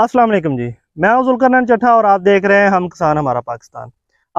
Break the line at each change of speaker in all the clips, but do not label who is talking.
असलम जी मैं जुल्करन चट्ठा और आप देख रहे हैं हम किसान हमारा पाकिस्तान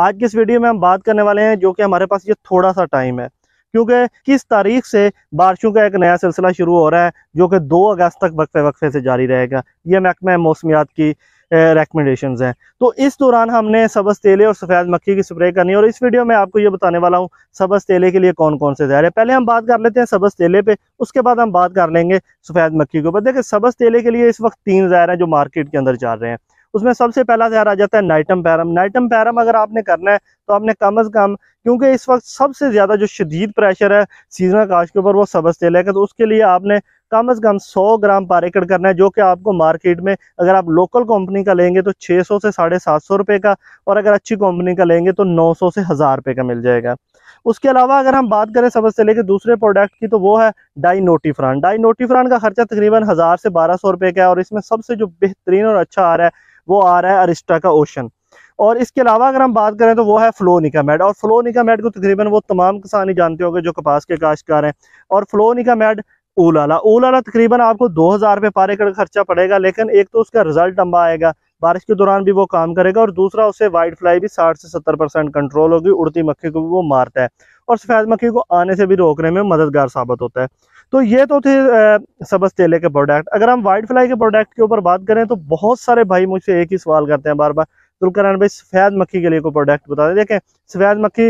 आज की इस वीडियो में हम बात करने वाले हैं जो कि हमारे पास ये थोड़ा सा टाइम है क्योंकि किस तारीख से बारिशों का एक नया सिलसिला शुरू हो रहा है जो कि दो अगस्त तक वक्फे वक्फे से जारी रहेगा ये महकमा मौसमियात की रेकमेंडेशन हैं तो इस दौरान हमने सबस तेले और सफ़ेद मक्खी की स्प्रे करनी है और इस वीडियो में आपको ये बताने वाला हूँ सबस तेले के लिए कौन कौन से जहर है पहले हम बात कर लेते हैं सबस तेले पे उसके बाद हम बात कर लेंगे सफ़ेद मक्खी के ऊपर देखिए सबस तेले के लिए इस वक्त तीन जहर हैं जो मार्केट के अंदर जा रहे हैं उसमें सबसे पहला तैयार आ जाता है नाइटम पैरम नाइटम पैरम अगर आपने करना है तो आपने कम अज़ कम क्योंकि इस वक्त सबसे ज़्यादा जो शदीद प्रेशर है सीजनल काश के ऊपर वो सबस तेल है तो उसके लिए आपने कम अज़ कम 100 ग्राम पर एकड़ करना है जो कि आपको मार्केट में अगर आप लोकल कंपनी का लेंगे तो 600 से साढ़े सात सौ रुपए का और अगर अच्छी कंपनी का लेंगे तो 900 से हज़ार रुपये का मिल जाएगा उसके अलावा अगर हम बात करें सबस तेल के दूसरे प्रोडक्ट की तो वो है डाई नोटीफ्रान डाई नोटीफ्रान का खर्चा तकरीबन हज़ार से बारह सौ रुपये का है और इसमें सबसे जो बेहतरीन और अच्छा आ रहा है वो आ रहा है अरिस्टा का ओशन और इसके अलावा अगर हम बात करें तो वो है फ्लो निका मैट और फ्लो निका को तकरीबन वो तमाम किसान ही जानते होंगे जो कपास के काश्तकार हैं और फ्लो निका मैट ऊलाला ऊलाला तकरीबन आपको दो हज़ार रुपये पारे का खर्चा पड़ेगा लेकिन एक तो उसका रिजल्ट लंबा आएगा बारिश के दौरान भी वो काम करेगा और दूसरा उससे वाइट फ्लाई भी साठ से सत्तर परसेंट कंट्रोल होगी उड़ती मक्खी को भी वो मारता है और सफ़ेद मक्खी को आने से भी रोकने में मददगार साबित होता है तो ये तो थे सबस तेले के प्रोडक्ट अगर हम वाइट फ्लाई के प्रोडक्ट के ऊपर बात करें तो बहुत सारे भाई मुझसे एक ही सवाल करते हैं बार बार दुलकरान भाई सफ़ेद मक्खी के लिए कोई प्रोडक्ट बता दें देखें सफ़ेद मक्खी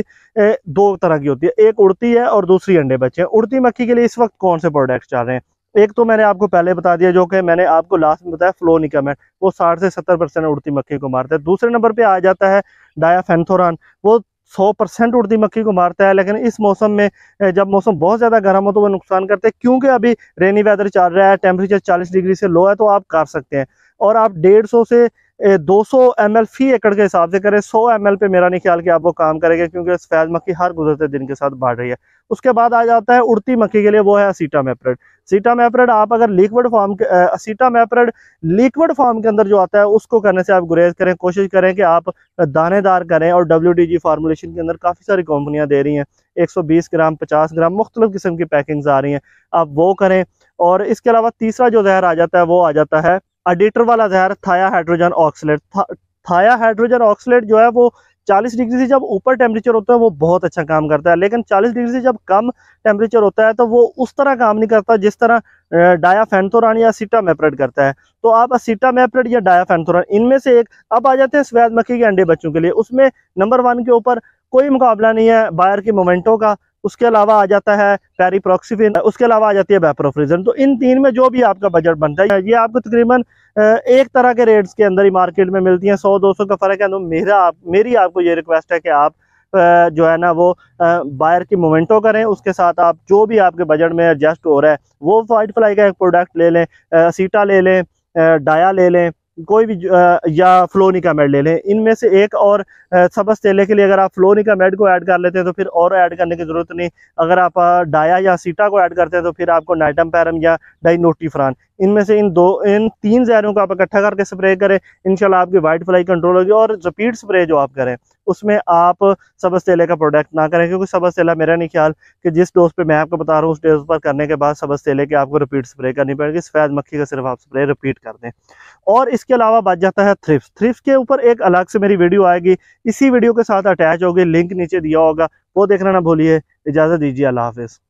दो तरह की होती है एक उड़ती है और दूसरी अंडे बच्चे उड़ती मक्खी के लिए इस वक्त कौन से प्रोडक्ट चाह रहे हैं एक तो मैंने आपको पहले बता दिया जो कि मैंने आपको लास्ट में बताया फ्लो फ्लोनिकामेंट वो साठ से सत्तर परसेंट उड़ती मक्खी को मारता है दूसरे नंबर पे आ जाता है डायाफेंथोरान वो 100 परसेंट उड़ती मक्की को मारता है लेकिन इस मौसम में जब मौसम बहुत ज़्यादा गर्म हो तो वो नुकसान करते हैं क्योंकि अभी रेनी वेदर चल रहा है टेम्परेचर 40 डिग्री से लो है तो आप कर सकते हैं और आप 150 से दो सौ एम एल फी एकड़ के हिसाब से करें सौ एम एल पे मेरा नहीं ख्याल कि आप वो काम करेंगे क्योंकि सफ़ेद मक्खी हर गुजरते दिन के साथ बढ़ रही है उसके बाद आ जाता है उड़ती मक्खी के लिए वो है असीटा मेपरेड सीटा मेपरेड आप अगर लिक्विड फॉर्म असीटा मेपरेड लिक्विड फॉर्म के अंदर जो आता है उसको करने से आप गुरेज करें कोशिश करें कि आप दानेदार करें और डब्ल्यू डी जी फार्मोलेशन के अंदर काफ़ी सारी कंपनियाँ दे रही हैं एक सौ बीस ग्राम पचास ग्राम मुख्तल किस्म की पैकिंग्स आ रही हैं आप वो करें और इसके अलावा तीसरा जो जहर आ जाता है वो आ जाता है अडेटर वाला जहर थाया हाइड्रोजन ऑक्सलेट थाया हाइड्रोजन ऑक्सलेट जो है वो 40 डिग्री से जब ऊपर टेम्परेचर होता है वो बहुत अच्छा काम करता है लेकिन 40 डिग्री से जब कम टेम्परेचर होता है तो वो उस तरह काम नहीं करता जिस तरह डायाफेंथोरान या मेपरेट करता है तो आप सीटा मेपरेट या डायाफेंथोरान इनमें से एक अब आ जाते हैं स्वैद मक्खी के अंडे बच्चों के लिए उसमें नंबर वन के ऊपर कोई मुकाबला नहीं है बायर के मोमेंटो का उसके अलावा आ जाता है पैरीप्रोक्सीफिन उसके अलावा आ जाती है वेप्रोफ्रिजन तो इन तीन में जो भी आपका बजट बनता है ये आपको तकरीबन एक तरह के रेट्स के अंदर ही मार्केट में मिलती हैं सौ दो सौ का फ़र्क है तो मेरा आप मेरी आपको ये रिक्वेस्ट है कि आप जो है ना वो बायर की मोमेंटो करें उसके साथ आप जो भी आपके बजट में एडजस्ट हो रहा है वो वाइट फ्लाई का एक प्रोडक्ट ले लें सीटा ले लें डाया ले लें कोई भी या फ्लोनिका मेड ले लें इनमें से एक और सबस तेले के लिए अगर आप फ्लोनिका मेड को ऐड कर लेते हैं तो फिर और ऐड करने की ज़रूरत नहीं अगर आप डाया या सीटा को ऐड करते हैं तो फिर आपको नाइटम पैरम या डाइनोटीफ्रान इनमें से इन दो इन तीन जहरों को आप इकट्ठा करके स्प्रे करें इनशाला आपकी वाइट फ्लाई कंट्रोल होगी और जपीड स्प्रे जो आप करें उसमें आप सबस्तेले का प्रोडक्ट ना करें क्योंकि सबस्तेला मेरा नहीं ख्याल कि जिस डोज पे मैं आपको बता रहा हूँ उस डोज पर करने के बाद सबस्तेले के आपको रिपीट स्प्रे करनी पड़ेगी सफ़ेद मक्खी का सिर्फ आप स्प्रे रिपीट कर दें और इसके अलावा बच जाता है थ्रिप्स थ्रिप्स के ऊपर एक अलग से मेरी वीडियो आएगी इसी वीडियो के साथ अटैच होगी लिंक नीचे दिया होगा वो देखना ना भूलिए इजाज़त दीजिए अल्लाह हाफिज़